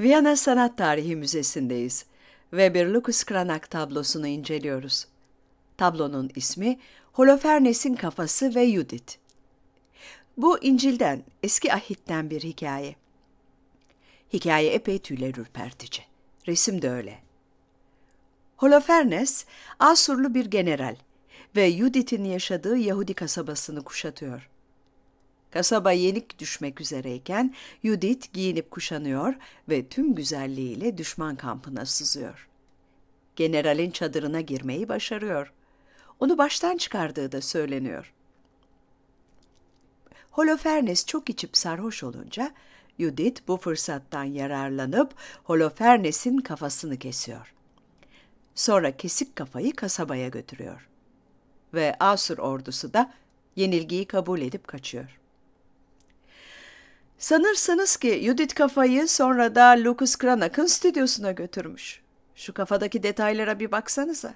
Viyana Sanat Tarihi Müzesi'ndeyiz. Weber Lucas Cranach tablosunu inceliyoruz. Tablonun ismi Holofernes'in Kafası ve Judith. Bu İncil'den, eski ahitten bir hikaye. Hikaye epey tüyler ürpertici. Resim de öyle. Holofernes, Asurlu bir general ve Judith'in yaşadığı Yahudi kasabasını kuşatıyor. Kasaba yenik düşmek üzereyken Judith giyinip kuşanıyor ve tüm güzelliğiyle düşman kampına sızıyor. Generalin çadırına girmeyi başarıyor. Onu baştan çıkardığı da söyleniyor. Holofernes çok içip sarhoş olunca Judith bu fırsattan yararlanıp Holofernes'in kafasını kesiyor. Sonra kesik kafayı kasabaya götürüyor. Ve Asur ordusu da yenilgiyi kabul edip kaçıyor. Sanırsınız ki Judith kafayı sonra da Lucas Cranach'ın stüdyosuna götürmüş. Şu kafadaki detaylara bir baksanıza.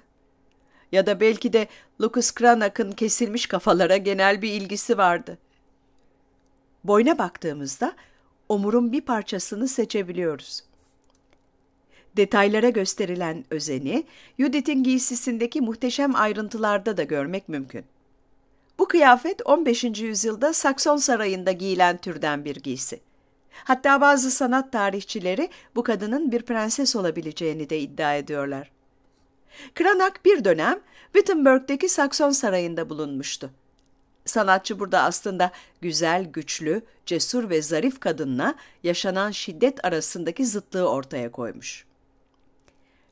Ya da belki de Lucas Cranach'ın kesilmiş kafalara genel bir ilgisi vardı. Boyna baktığımızda omurun bir parçasını seçebiliyoruz. Detaylara gösterilen özeni, Judith'in giysisindeki muhteşem ayrıntılarda da görmek mümkün. Bu kıyafet 15. yüzyılda Sakson sarayında giyilen türden bir giysi. Hatta bazı sanat tarihçileri bu kadının bir prenses olabileceğini de iddia ediyorlar. Kranak bir dönem Wittenberg'deki Sakson sarayında bulunmuştu. Sanatçı burada aslında güzel, güçlü, cesur ve zarif kadınla yaşanan şiddet arasındaki zıtlığı ortaya koymuş.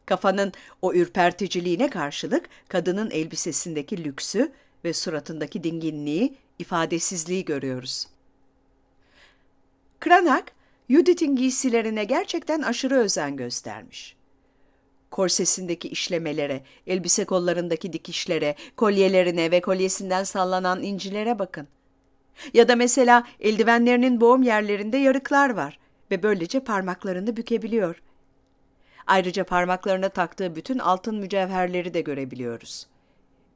Kafanın o ürperticiliğine karşılık kadının elbisesindeki lüksü ve suratındaki dinginliği, ifadesizliği görüyoruz. Cranach, Judith'in giysilerine gerçekten aşırı özen göstermiş. Korsesindeki işlemelere, elbise kollarındaki dikişlere, kolyelerine ve kolyesinden sallanan incilere bakın. Ya da mesela eldivenlerinin boğum yerlerinde yarıklar var ve böylece parmaklarını bükebiliyor. Ayrıca parmaklarına taktığı bütün altın mücevherleri de görebiliyoruz.''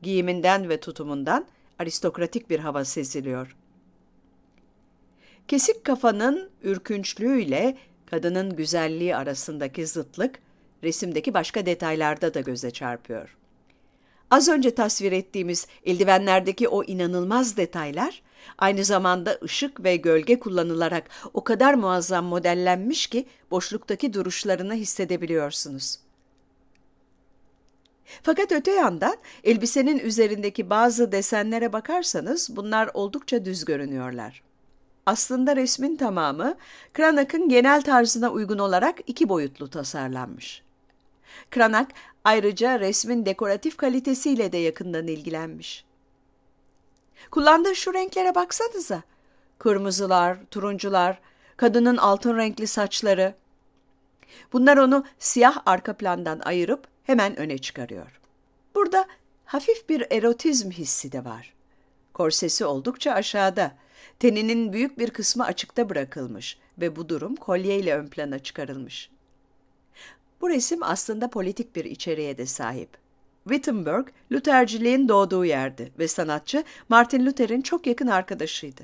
giyiminden ve tutumundan aristokratik bir hava seziliyor. Kesik kafanın ürkünçlüğüyle kadının güzelliği arasındaki zıtlık resimdeki başka detaylarda da göze çarpıyor. Az önce tasvir ettiğimiz eldivenlerdeki o inanılmaz detaylar aynı zamanda ışık ve gölge kullanılarak o kadar muazzam modellenmiş ki boşluktaki duruşlarını hissedebiliyorsunuz. Fakat öte yandan elbisenin üzerindeki bazı desenlere bakarsanız bunlar oldukça düz görünüyorlar. Aslında resmin tamamı Cranach'ın genel tarzına uygun olarak iki boyutlu tasarlanmış. Cranach ayrıca resmin dekoratif kalitesiyle de yakından ilgilenmiş. Kullandığı şu renklere baksanıza. Kırmızılar, turuncular, kadının altın renkli saçları. Bunlar onu siyah arka plandan ayırıp hemen öne çıkarıyor. Burada hafif bir erotizm hissi de var. Korsesi oldukça aşağıda. Teninin büyük bir kısmı açıkta bırakılmış ve bu durum kolyeyle ön plana çıkarılmış. Bu resim aslında politik bir içeriğe de sahip. Wittenberg, Lutherciliğin doğduğu yerdi ve sanatçı Martin Luther'in çok yakın arkadaşıydı.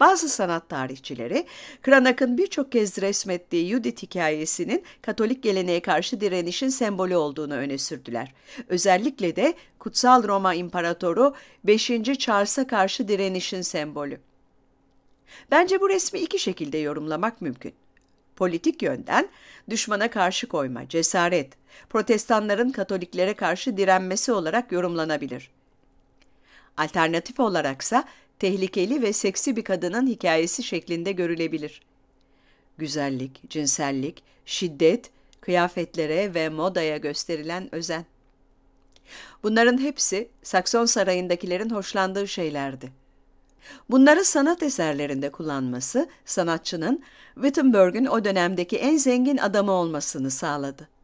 Bazı sanat tarihçileri Cranach'ın birçok kez resmettiği Judith hikayesinin Katolik geleneğe karşı direnişin sembolü olduğunu öne sürdüler. Özellikle de Kutsal Roma İmparatoru 5. Charles'a karşı direnişin sembolü. Bence bu resmi iki şekilde yorumlamak mümkün politik yönden düşmana karşı koyma, cesaret, protestanların katoliklere karşı direnmesi olarak yorumlanabilir. Alternatif olaraksa tehlikeli ve seksi bir kadının hikayesi şeklinde görülebilir. Güzellik, cinsellik, şiddet, kıyafetlere ve modaya gösterilen özen. Bunların hepsi Sakson sarayındakilerin hoşlandığı şeylerdi. Bunları sanat eserlerinde kullanması sanatçının Wittenberg'ün o dönemdeki en zengin adamı olmasını sağladı.